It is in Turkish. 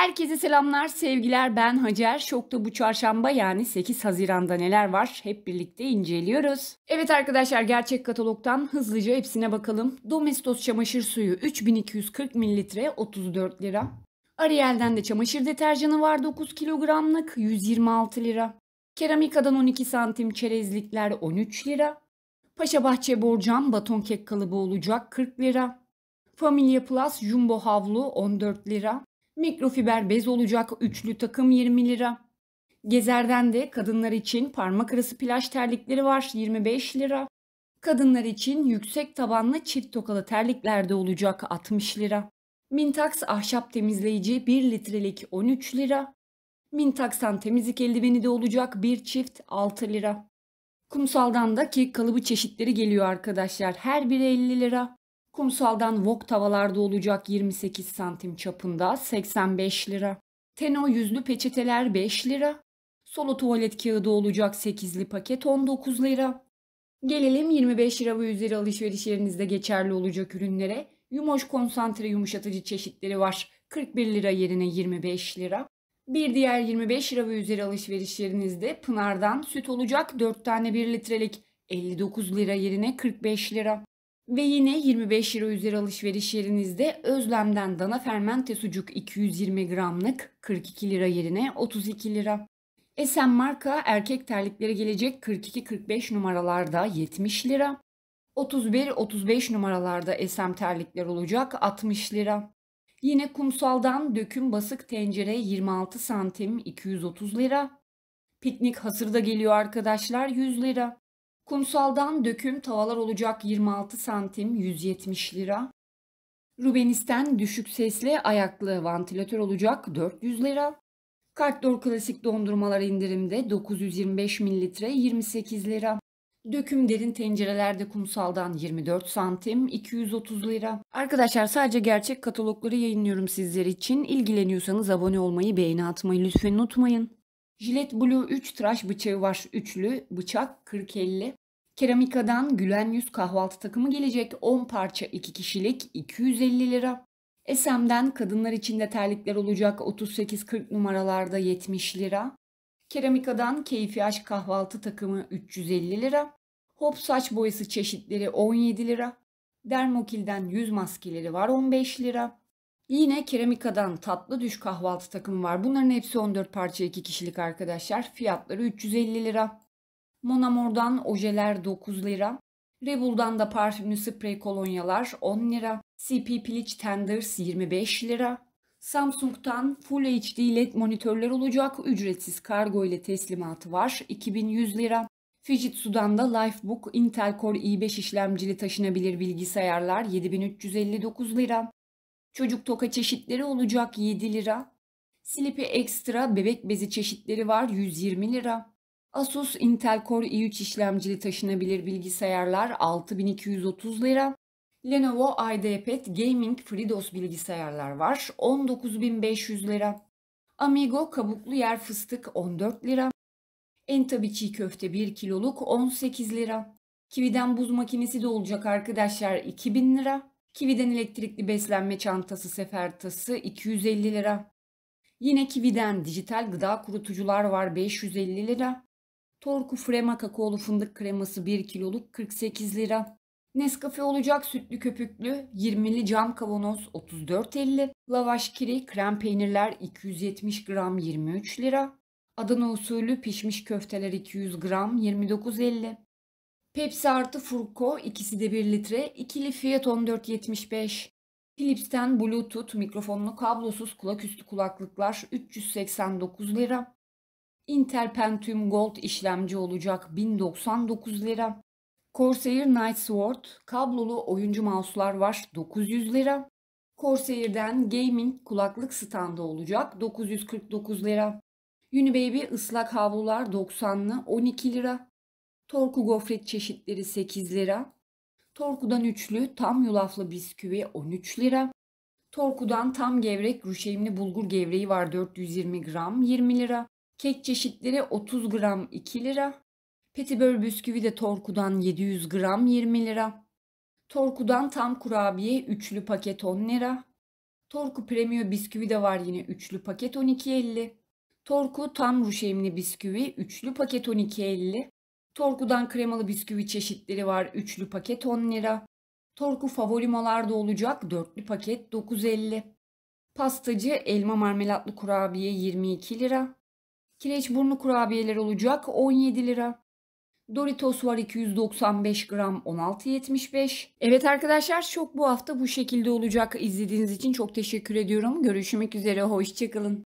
Herkese selamlar, sevgiler. Ben Hacer. Şokta bu çarşamba yani 8 Haziran'da neler var hep birlikte inceliyoruz. Evet arkadaşlar gerçek katalogdan hızlıca hepsine bakalım. Domestos çamaşır suyu 3240 ml 34 lira. Ariel'den de çamaşır deterjanı var 9 kilogramlık 126 lira. Keramikadan 12 santim çerezlikler 13 lira. Paşa Bahçe borcam baton kek kalıbı olacak 40 lira. Familia Plus jumbo havlu 14 lira. Mikrofiber bez olacak üçlü takım 20 lira. Gezer'den de kadınlar için parmak arası plaj terlikleri var 25 lira. Kadınlar için yüksek tabanlı çift tokalı terlikler de olacak 60 lira. Mintax ahşap temizleyici 1 litrelik 13 lira. Mintax'tan temizlik eldiveni de olacak bir çift 6 lira. Kumsaldan da kek kalıbı çeşitleri geliyor arkadaşlar. Her biri 50 lira. Kumsaldan wok tavalarda olacak 28 santim çapında 85 lira. Teno yüzlü peçeteler 5 lira. Solo tuvalet kağıdı olacak 8'li paket 19 lira. Gelelim 25 lira ve üzeri alışveriş yerinizde geçerli olacak ürünlere. Yumoş konsantre yumuşatıcı çeşitleri var. 41 lira yerine 25 lira. Bir diğer 25 lira ve üzeri alışveriş yerinizde Pınar'dan süt olacak 4 tane 1 litrelik 59 lira yerine 45 lira. Ve yine 25 lira üzeri alışveriş yerinizde Özlem'den dana fermente sucuk 220 gramlık 42 lira yerine 32 lira. Esen marka erkek terlikleri gelecek 42-45 numaralarda 70 lira. 31-35 numaralarda Esen terlikler olacak 60 lira. Yine kumsaldan döküm basık tencere 26 santim 230 lira. Piknik hazır da geliyor arkadaşlar 100 lira. Kumsaldan döküm tavalar olacak 26 santim 170 lira. Rubenis'ten düşük sesli ayaklı vantilatör olacak 400 lira. Kartdor klasik dondurmalar indirimde 925 mililitre 28 lira. Döküm derin tencerelerde kumsaldan 24 santim 230 lira. Arkadaşlar sadece gerçek katalogları yayınlıyorum sizler için. İlgileniyorsanız abone olmayı, beğeni atmayı lütfen unutmayın. Jilet Blue 3 tıraş bıçağı var. Üçlü bıçak 40-50. Keramikadan Gülen Yüz kahvaltı takımı gelecek 10 parça 2 kişilik 250 lira. Esem'den kadınlar için de terlikler olacak 38-40 numaralarda 70 lira. Keramikadan Keyfi Aşk kahvaltı takımı 350 lira. Hop saç boyası çeşitleri 17 lira. Dermokil'den yüz maskeleri var 15 lira. Yine keramikadan tatlı düş kahvaltı takımı var. Bunların hepsi 14 parça 2 kişilik arkadaşlar. Fiyatları 350 lira. Monamor'dan ojeler 9 lira. Rebel'dan da parfümlü sprey kolonyalar 10 lira. CP Piliç Tenders 25 lira. Samsung'tan Full HD LED monitörler olacak. Ücretsiz kargo ile teslimatı var. 2100 lira. Fujitsu'dan da Lifebook Intel Core i5 işlemcili taşınabilir bilgisayarlar 7359 lira. Çocuk toka çeşitleri olacak 7 lira. Sleepy Extra bebek bezi çeşitleri var 120 lira. Asus Intel Core i3 işlemcili taşınabilir bilgisayarlar 6230 lira. Lenovo IdeaPad Gaming FreeDOS bilgisayarlar var 19500 lira. Amigo kabuklu yer fıstık 14 lira. Entabi çiğ köfte 1 kiloluk 18 lira. Kividen buz makinesi de olacak arkadaşlar 2000 lira. Kividen elektrikli beslenme çantası sefertası 250 lira. Yine Kividen dijital gıda kurutucular var 550 lira. Torku Frema kakaolu fındık kreması 1 kiloluk 48 lira. Nescafe olacak sütlü köpüklü 20'li cam kavanoz 34.50. Lavaş kiri krem peynirler 270 gram 23 lira. Adana usulü pişmiş köfteler 200 gram 29.50. Pepsi artı Furko ikisi de 1 litre. ikili fiyat 14.75. Philips'ten Bluetooth mikrofonlu kablosuz kulaküstü kulaklıklar 389 lira. Intel Pentium Gold işlemci olacak 1099 lira. Corsair Nightsword kablolu oyuncu mouse'lar var 900 lira. Corsair'den gaming kulaklık standı olacak 949 lira. Unibaby ıslak havlular 90'lı 12 lira. Torku gofret çeşitleri 8 lira. Torku'dan üçlü tam yulaflı bisküvi 13 lira. Torku'dan tam gevrek rüşeğimli bulgur gevreği var 420 gram 20 lira. Kek çeşitleri 30 gram 2 lira. Petibör bisküvi de Torku'dan 700 gram 20 lira. Torku'dan tam kurabiye üçlü paket 10 lira. Torku Premium bisküvi de var yine üçlü paket 12.50. Torku tam ruşemli bisküvi üçlü paket 12.50. Torku'dan kremalı bisküvi çeşitleri var üçlü paket 10 lira. Torku favorimolarda olacak dörtlü paket 9.50. Pastacı elma marmelatlı kurabiye 22 lira. Kireç burnu kurabiyeler olacak 17 lira. Doritos var 295 gram 16.75. Evet arkadaşlar çok bu hafta bu şekilde olacak. İzlediğiniz için çok teşekkür ediyorum. Görüşmek üzere hoşçakalın.